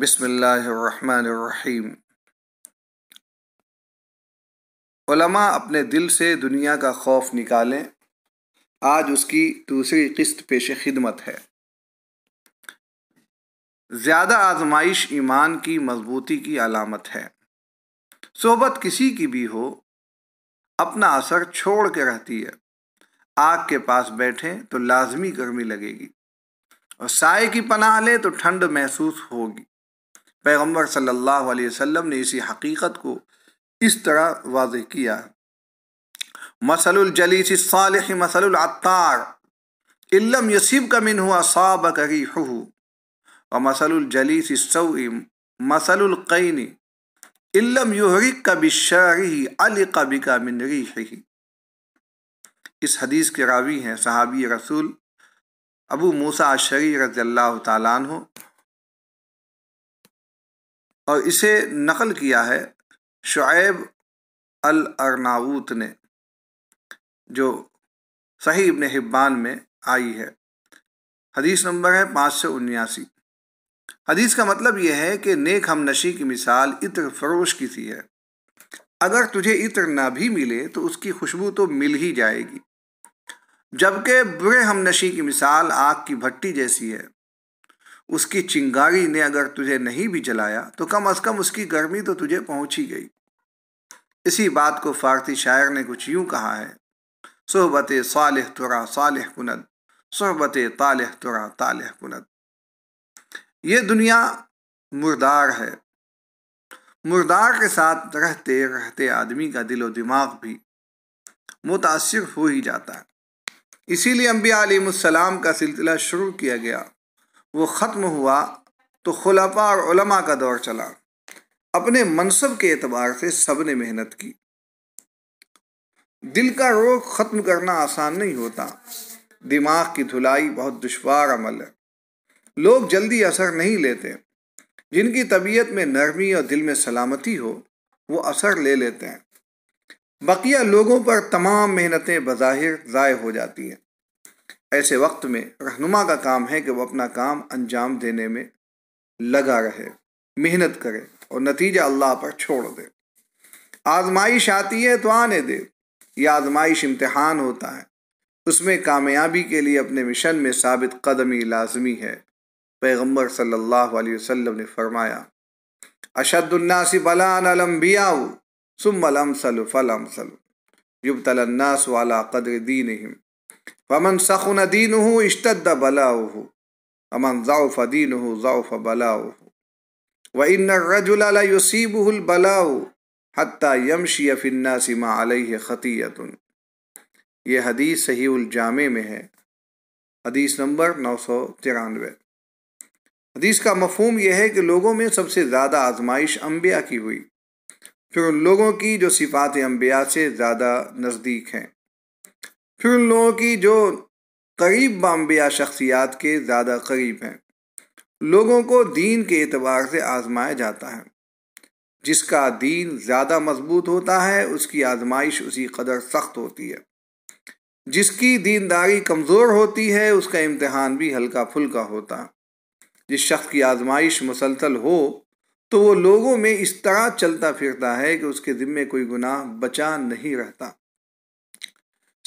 بسم اللہ الرحمن الرحیم علماء اپنے دل سے دنیا کا خوف نکالیں آج اس کی دوسری قسط پیش خدمت ہے زیادہ آزمائش ایمان کی مضبوطی کی علامت ہے صحبت کسی کی بھی ہو اپنا اثر چھوڑ کے رہتی ہے آگ کے پاس بیٹھیں تو لازمی گرمی لگے گی اور سائے کی پناہ لیں تو ٹھنڈ محسوس ہوگی پیغمبر صلی اللہ علیہ وسلم نے اسی حقیقت کو اس طرح واضح کیا مسل الجلیس صالح مسل العطار علم یسیب کا من ہوا صاب حہو اور مسل الجلیس مثل القین علم یحرک کا شرحی علق کا من ریحہ اس حدیث کے راوی ہیں صحابی رسول ابو موسا شعیع رضی اللہ تعالیٰ عنہ اور اسے نقل کیا ہے شعیب الارناوت نے جو صحیح ابن حبان میں آئی ہے حدیث نمبر ہے پانچ سو انیاسی حدیث کا مطلب یہ ہے کہ نیک ہم نشی کی مثال عطر فروش کی تھی ہے اگر تجھے عطر نہ بھی ملے تو اس کی خوشبو تو مل ہی جائے گی جبکہ برے ہم نشی کی مثال آگ کی بھٹی جیسی ہے اس کی چنگاری نے اگر تجھے نہیں بھی جلایا تو کم از کم اس کی گرمی تو تجھے پہنچ ہی گئی اسی بات کو فارتی شاعر نے کچھ یوں کہا ہے صحبت صالح ترا صالح کند صحبت طالح ترا طالح کند یہ دنیا مردار ہے مردار کے ساتھ رہتے رہتے آدمی کا دل و دماغ بھی متاثر ہو ہی جاتا ہے اسی لیے انبیاء علیہ السلام کا سلسلہ شروع کیا گیا وہ ختم ہوا تو خلافا اور علماء کا دور چلا اپنے منصب کے اعتبار سے سب نے محنت کی دل کا روگ ختم کرنا آسان نہیں ہوتا دماغ کی دھلائی بہت دشوار عمل ہے لوگ جلدی اثر نہیں لیتے جن کی طبیعت میں نرمی اور دل میں سلامتی ہو وہ اثر لے لیتے ہیں بقیہ لوگوں پر تمام محنتیں بظاہر ضائع ہو جاتی ہیں ایسے وقت میں رہنما کا کام ہے کہ وہ اپنا کام انجام دینے میں لگا رہے محنت کرے اور نتیجہ اللہ پر چھوڑ دے آزمائش آتی ہے تو آنے دے یہ آزمائش امتحان ہوتا ہے اس میں کامیابی کے لیے اپنے مشن میں ثابت قدمی لازمی ہے پیغمبر صلی اللہ علیہ وسلم نے فرمایا اشد الناس بلان الانبیاء بیاؤ سم علم یبتل الناس یو والا قدر دینہم فمن سخن دینه اشتد بلاؤه ومن ضعف دینه ضعف بلاؤه وإن الرجل لا يصيبه الََََََََََسیب حتى يمشي في الناس ما عليه خطیۃ یہ حدیث صحیح الجامع میں ہے حدیث نمبر نو سو ترانوے حدیث کا مفہوم یہ ہے کہ لوگوں میں سب سے زیادہ آزمائش انبیاء کی ہوئی پھر ان لوگوں کی جو صفات انبیاء سے زیادہ نزدیک ہیں پھر ان لوگوں کی جو قریب بامبیا شخصیات کے زیادہ قریب ہیں لوگوں کو دین کے اعتبار سے آزمایا جاتا ہے جس کا دین زیادہ مضبوط ہوتا ہے اس کی آزمائش اسی قدر سخت ہوتی ہے جس کی دینداری کمزور ہوتی ہے اس کا امتحان بھی ہلکا پھلکا ہوتا جس شخص کی آزمائش مسلسل ہو تو وہ لوگوں میں اس طرح چلتا پھرتا ہے کہ اس کے ذمے کوئی گناہ بچا نہیں رہتا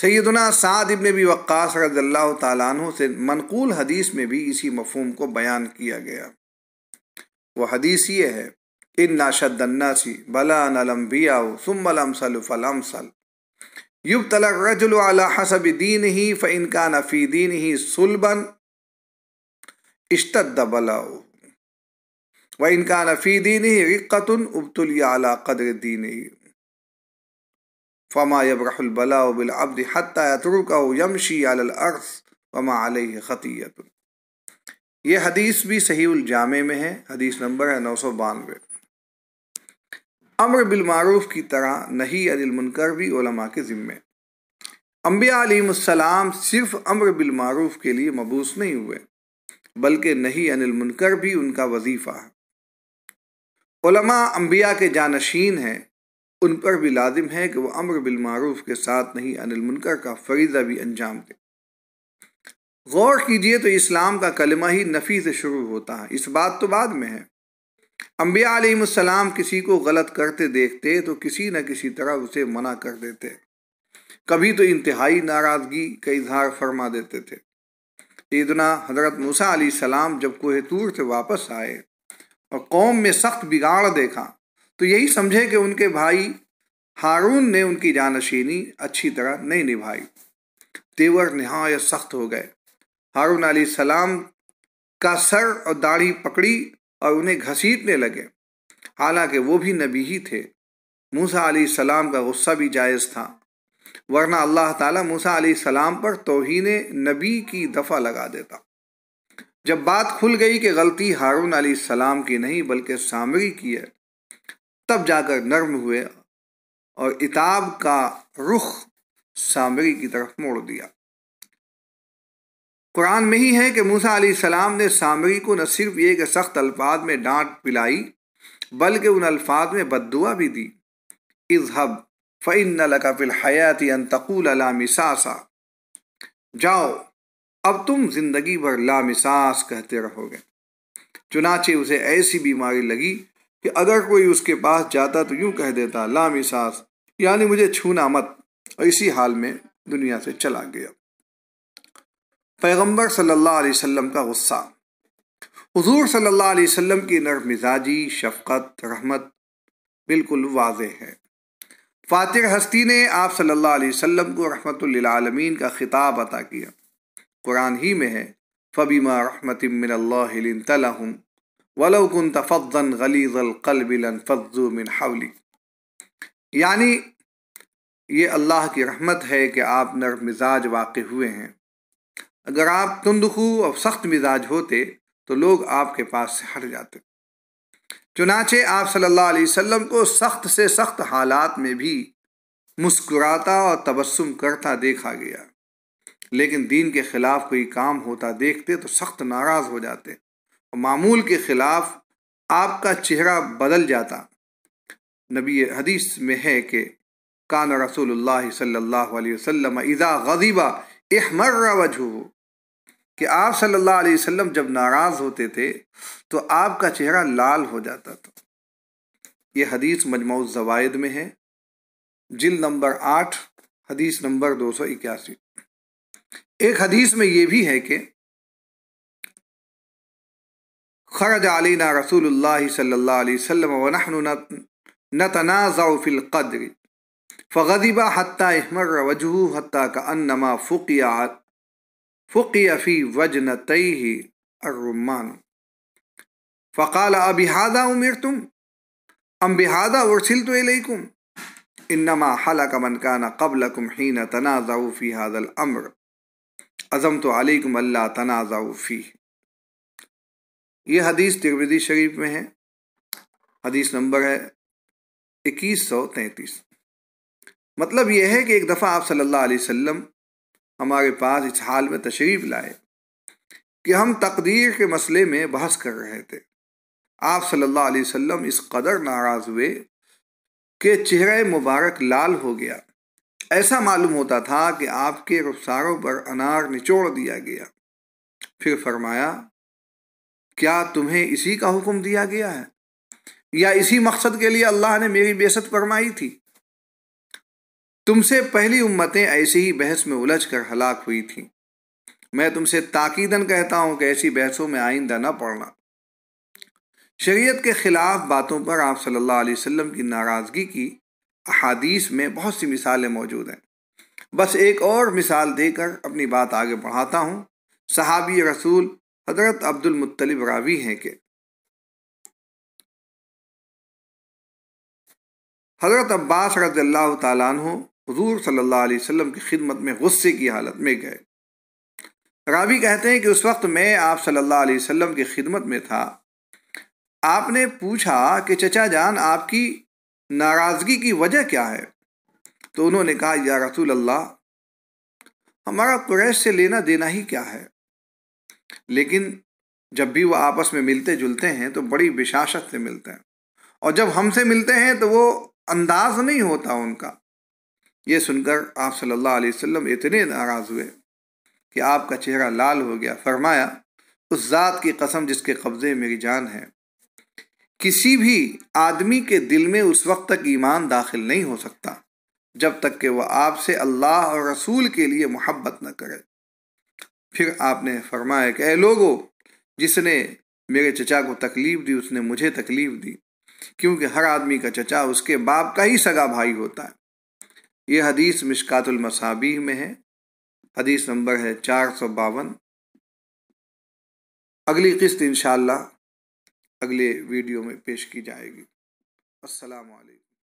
سیدنا سعد ابن بھی وقاص رضی اللہ تعالیٰ عنہ سے منقول حدیث میں بھی اسی مفہوم کو بیان کیا گیا وہ حدیث یہ ہے ان ناشدی بلا نلم صل و فلم سل یب طلح حسبِ دین ہی فِ ان کا نفی دین ہی سلبن عشت دبلاؤ و ان کا نفی دین قدر العلا قدین فما یبر البلاءبل ابدرکا یمشی الارض وما علیہ خطیت یہ حدیث بھی صحیح الجامع میں ہے حدیث نمبر ہے نو سو بانوے امر بالمعروف کی طرح نہیں المنکر بھی علماء کے ذمے انبیاء علیم السلام صرف امر بالمعروف کے لیے مبوس نہیں ہوئے بلکہ نہیں المنکر بھی ان کا وظیفہ ہے علماء انبیاء کے جانشین ہیں ان پر بھی لادم ہے کہ وہ امر بالمعروف کے ساتھ نہیں ان المنکر کا فریضہ بھی انجام دے غور کیجئے تو اسلام کا کلمہ ہی نفی سے شروع ہوتا ہے اس بات تو بعد میں ہے انبیاء علیہ السلام کسی کو غلط کرتے دیکھتے تو کسی نہ کسی طرح اسے منع کر دیتے کبھی تو انتہائی ناراضگی کا اظہار فرما دیتے تھے عیدنا حضرت موسیٰ علیہ السلام جب کوہ تور سے واپس آئے اور قوم میں سخت بگاڑ دیکھا تو یہی سمجھے کہ ان کے بھائی ہارون نے ان کی جانشینی اچھی طرح نہیں نبھائی تیور نہایت یا سخت ہو گئے ہارون علیہ السلام کا سر اور داڑھی پکڑی اور انہیں گھسیٹنے لگے حالانکہ وہ بھی نبی ہی تھے موسا علیہ السلام کا غصہ بھی جائز تھا ورنہ اللہ تعالیٰ موسا علیہ السلام پر توہین نبی کی دفعہ لگا دیتا جب بات کھل گئی کہ غلطی ہارون علیہ السلام کی نہیں بلکہ سامری کی ہے تب جا کر نرم ہوئے اور اتاب کا رخ سامری کی طرف موڑ دیا قرآن میں ہی ہے کہ موسا علیہ السلام نے سامری کو نہ صرف یہ کہ سخت الفاظ میں ڈانٹ پلائی بلکہ ان الفاظ میں بد دعا بھی دی اظہب فعن کپل حیات ہی انتقول مساسا جاؤ اب تم زندگی بھر لامساس کہتے رہو گے چنانچہ اسے ایسی بیماری لگی کہ اگر کوئی اس کے پاس جاتا تو یوں کہہ دیتا لامی ساز یعنی مجھے چھونا مت اور اسی حال میں دنیا سے چلا گیا پیغمبر صلی اللہ علیہ وسلم کا غصہ حضور صلی اللہ علیہ وسلم کی نرم مزاجی شفقت رحمت بالکل واضح ہے فاتر ہستی نے آپ صلی اللہ علیہ وسلم کو رحمۃ للعالمین کا خطاب عطا کیا قرآن ہی میں ہے فبیما رحمت لنت لهم ولو كنت غلی غليظ القلب لانفضوا من منحاولی یعنی یہ اللہ کی رحمت ہے کہ آپ نرم مزاج واقع ہوئے ہیں اگر آپ تندخو اور سخت مزاج ہوتے تو لوگ آپ کے پاس سے ہٹ جاتے چنانچہ آپ صلی اللہ علیہ وسلم کو سخت سے سخت حالات میں بھی مسکراتا اور تبسم کرتا دیکھا گیا لیکن دین کے خلاف کوئی کام ہوتا دیکھتے تو سخت ناراض ہو جاتے معمول کے خلاف آپ کا چہرہ بدل جاتا نبی حدیث میں ہے کہ کان رسول اللہ صلی اللہ علیہ وسلم اذا اضاء احمر وجہ کہ آپ صلی اللہ علیہ وسلم جب ناراض ہوتے تھے تو آپ کا چہرہ لال ہو جاتا تھا یہ حدیث مجموع الزوائد میں ہے جلد نمبر آٹھ حدیث نمبر دو سو اکیاسی ایک حدیث میں یہ بھی ہے کہ خرج علينا رسول الله صلى الله عليه وسلم ونحن نتنازع في القدر فغضب حتى احمر وجهه حتى كأنما فقي فقي في وجنتيه الرمان فقال أبي هذا أمرتم أم بهذا أرسلت إليكم إنما حلق من كان قبلكم حين تنازعوا في هذا الأمر عزمت عليكم ألا تنازعوا فيه یہ حدیث ترویدی شریف میں ہے حدیث نمبر ہے اکیس سو تینتیس مطلب یہ ہے کہ ایک دفعہ آپ صلی اللہ علیہ وسلم ہمارے پاس اس حال میں تشریف لائے کہ ہم تقدیر کے مسئلے میں بحث کر رہے تھے آپ صلی اللہ علیہ وسلم اس قدر ناراض ہوئے کہ چہرے مبارک لال ہو گیا ایسا معلوم ہوتا تھا کہ آپ کے رفساروں پر انار نچوڑ دیا گیا پھر فرمایا کیا تمہیں اسی کا حکم دیا گیا ہے یا اسی مقصد کے لیے اللہ نے میری بیست فرمائی تھی تم سے پہلی امتیں ایسی ہی بحث میں الجھ کر ہلاک ہوئی تھیں میں تم سے تاکیدن کہتا ہوں کہ ایسی بحثوں میں آئندہ نہ پڑنا شریعت کے خلاف باتوں پر آپ صلی اللہ علیہ وسلم کی ناراضگی کی احادیث میں بہت سی مثالیں موجود ہیں بس ایک اور مثال دے کر اپنی بات آگے بڑھاتا ہوں صحابی رسول حضرت عبد المطلب راوی ہیں کہ حضرت عباس رضی اللہ تعالیٰ عنہ حضور صلی اللہ علیہ وسلم کی خدمت میں غصے کی حالت میں گئے راوی کہتے ہیں کہ اس وقت میں آپ صلی اللہ علیہ وسلم کی خدمت میں تھا آپ نے پوچھا کہ چچا جان آپ کی ناراضگی کی وجہ کیا ہے تو انہوں نے کہا یا رسول اللہ ہمارا قریش سے لینا دینا ہی کیا ہے لیکن جب بھی وہ آپس میں ملتے جلتے ہیں تو بڑی بشاشت سے ملتے ہیں اور جب ہم سے ملتے ہیں تو وہ انداز نہیں ہوتا ان کا یہ سن کر آپ صلی اللہ علیہ وسلم اتنے ناراض ہوئے کہ آپ کا چہرہ لال ہو گیا فرمایا اس ذات کی قسم جس کے قبضے میری جان ہے کسی بھی آدمی کے دل میں اس وقت تک ایمان داخل نہیں ہو سکتا جب تک کہ وہ آپ سے اللہ اور رسول کے لیے محبت نہ کرے پھر آپ نے فرمایا کہ اے لوگو جس نے میرے چچا کو تکلیف دی اس نے مجھے تکلیف دی کیونکہ ہر آدمی کا چچا اس کے باپ کا ہی سگا بھائی ہوتا ہے یہ حدیث مشکات المصابی میں ہے حدیث نمبر ہے چار سو باون اگلی قسط انشاءاللہ اگلے ویڈیو میں پیش کی جائے گی السلام علیکم